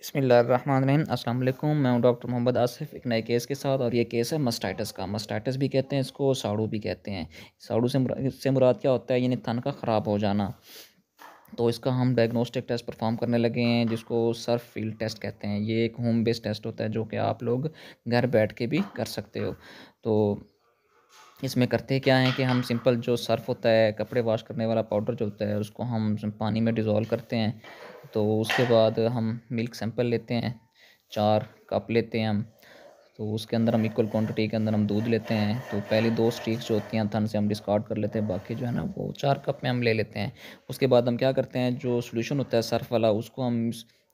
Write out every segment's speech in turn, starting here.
बसमिलीम असल मैं हूँ डॉक्टर मोहम्मद आसिफ एक नए केस के साथ और ये केस है मस्टाइटस का मस्टाइटस भी कहते हैं इसको साड़ू भी कहते हैं साड़ू से मुराद, से मुराद क्या होता है यानी थन का ख़राब हो जाना तो इसका हम डायग्नोस्टिक टेस्ट परफॉर्म करने लगे हैं जिसको सर्फ फील्ड टेस्ट कहते हैं ये एक होम बेस्ड टेस्ट होता है जो कि आप लोग घर बैठ के भी कर सकते हो तो इसमें करते क्या है कि हम सिंपल जो सर्फ़ होता है कपड़े वॉश करने वाला पाउडर जो होता है उसको हम पानी में डिज़ोल्व करते हैं तो उसके बाद हम मिल्क सैंपल लेते हैं चार कप लेते हैं हम तो उसके अंदर हम इक्वल क्वांटिटी के अंदर हम दूध लेते हैं तो पहले दो स्ट्रीक्स जो होती हैं थन से हम डिस्कार्ड कर लेते हैं बाकी जो है ना वो चार कप में हम ले लेते हैं उसके बाद हम क्या करते हैं जो सोल्यूशन होता है सर्फ वाला उसको हम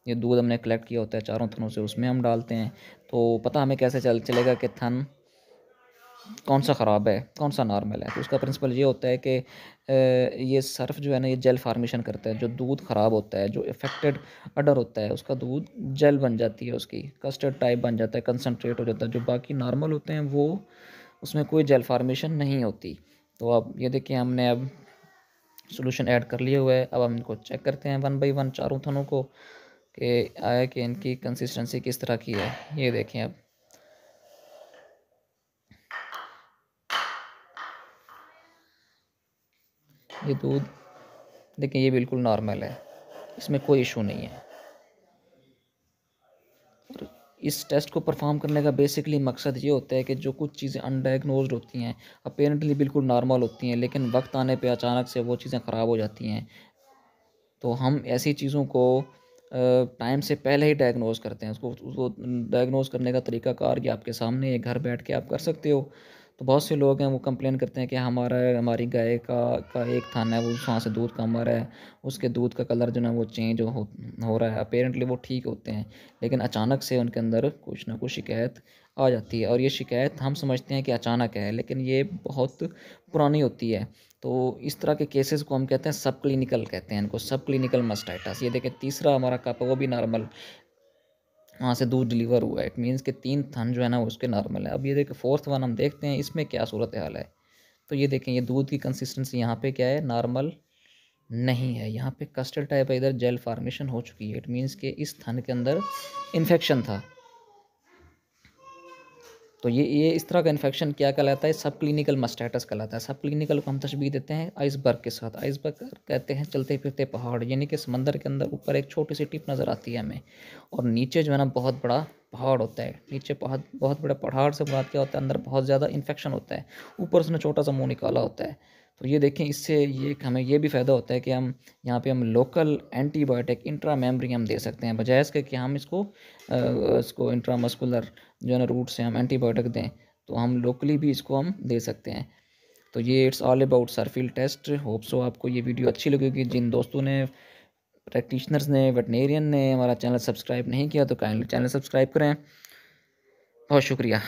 ये दूध हमने कलेक्ट किया होता है चारों थनों से उसमें हम डालते हैं तो पता हमें कैसे चल चलेगा कि थन कौन सा ख़राब है कौन सा नॉर्मल है तो उसका प्रिंसिपल ये होता है कि ये सर्फ जो है ना ये जेल फार्मेशन करता है जो दूध ख़राब होता है जो इफेक्टेड अडर होता है उसका दूध जेल बन जाती है उसकी कस्टर्ड टाइप बन जाता है कंसनट्रेट हो जाता है जो बाकी नॉर्मल होते हैं वो उसमें कोई जेल फार्मेशन नहीं होती तो अब ये देखिए हमने अब सोल्यूशन ऐड कर लिया हुआ है अब हम इनको चेक करते हैं वन बाई वन चारों थनों को कि आया कि इनकी कंसिस्टेंसी किस तरह की है ये देखें अब ये दूध देखिए ये बिल्कुल नॉर्मल है इसमें कोई इशू नहीं है और इस टेस्ट को परफॉर्म करने का बेसिकली मकसद ये होता है कि जो कुछ चीज़ें अनडायग्नोज होती हैं अपेरेंटली बिल्कुल नॉर्मल होती हैं लेकिन वक्त आने पे अचानक से वो चीज़ें ख़राब हो जाती हैं तो हम ऐसी चीज़ों को टाइम से पहले ही डायग्नोज करते हैं उसको उसको डायग्नोज करने का तरीकाकार ये आपके सामने घर बैठ के आप कर सकते हो तो बहुत से लोग हैं वो कंप्लेन करते हैं कि हमारा हमारी गाय का का एक थाना है वो वहाँ से दूध कम आ रहा है उसके दूध का कलर जो ना वो चेंज हो हो रहा है अपेरेंटली वो ठीक होते हैं लेकिन अचानक से उनके अंदर कुछ ना कुछ शिकायत आ जाती है और ये शिकायत हम समझते हैं कि अचानक है लेकिन ये बहुत पुरानी होती है तो इस तरह के केसेस को हम कहते हैं सब क्लिनिकल कहते हैं इनको सब क्लिनिकल मस्टाइटस ये देखें तीसरा हमारा कप है वो भी नॉर्मल वहाँ से दूध डिलीवर हुआ है इट मीन्स कि तीन थन जो है ना उसके नॉर्मल है अब ये देखें फोर्थ वन हम देखते हैं इसमें क्या सूरत हाल है तो ये देखें ये दूध की कंसिस्टेंसी यहाँ पे क्या है नॉर्मल नहीं है यहाँ पे कस्टर्ड टाइप है इधर जेल फार्मेशन हो चुकी है इट मीन्स कि इस थन के अंदर इन्फेक्शन था तो ये ये इस तरह का इन्फेक्शन क्या कहलाता है सब क्लिनिकल मस्टैटस कहलाता है सब क्लिनिकल को हम तशबी देते हैं आइसबर्ग के साथ आइसबर्ग कहते हैं चलते फिरते पहाड़ यानी कि समंदर के अंदर ऊपर एक छोटी सी टिप नज़र आती है हमें और नीचे जो है ना बहुत बड़ा पहाड़ होता है नीचे बहुत बहुत बड़े पहाड़ से बात क्या होता है अंदर बहुत ज़्यादा इन्फेक्शन होता है ऊपर उसने छोटा सा मुँह निकाला होता है तो ये देखें इससे ये हमें ये भी फ़ायदा होता है कि हम यहाँ पे हम लोकल एंटीबायोटिक इंट्रा मेमरी हम दे सकते हैं बजाय इसके कि हम इसको आ, इसको इंट्रा मस्कुलर जो है ना रूट से हम एंटीबायोटिक दें तो हम लोकली भी इसको हम दे सकते हैं तो ये इट्स ऑल अबाउट सरफील टेस्ट होप सो आपको ये वीडियो अच्छी लगेगी जिन दोस्तों ने प्रैक्टिशनर्स ने वेटनेरियन ने हमारा चैनल सब्सक्राइब नहीं किया तो काइंडली चैनल सब्सक्राइब करें बहुत शुक्रिया